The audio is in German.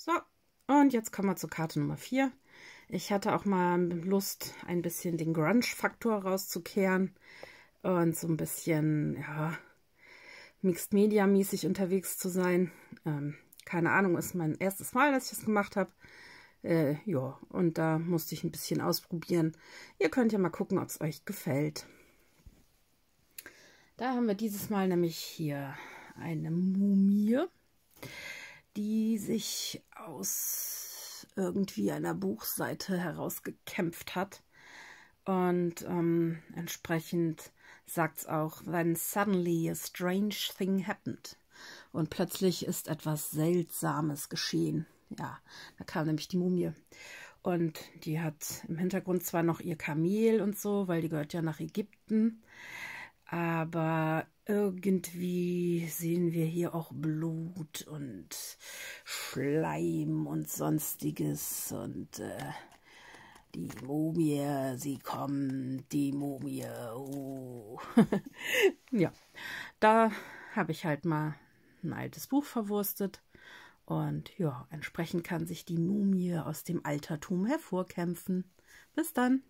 So, und jetzt kommen wir zur Karte Nummer 4. Ich hatte auch mal Lust, ein bisschen den Grunge-Faktor rauszukehren und so ein bisschen, ja, Mixed-Media-mäßig unterwegs zu sein. Ähm, keine Ahnung, ist mein erstes Mal, dass ich das gemacht habe. Äh, ja, und da musste ich ein bisschen ausprobieren. Ihr könnt ja mal gucken, ob es euch gefällt. Da haben wir dieses Mal nämlich hier eine Mumie, die sich aus irgendwie einer Buchseite herausgekämpft hat. Und ähm, entsprechend es auch, when suddenly a strange thing happened. Und plötzlich ist etwas Seltsames geschehen. Ja, da kam nämlich die Mumie. Und die hat im Hintergrund zwar noch ihr Kamel und so, weil die gehört ja nach Ägypten. Aber irgendwie sehen wir hier auch Blut und Schleim und sonstiges und äh, die Mumie, sie kommt, die Mumie, oh. ja, da habe ich halt mal ein altes Buch verwurstet und ja, entsprechend kann sich die Mumie aus dem Altertum hervorkämpfen. Bis dann!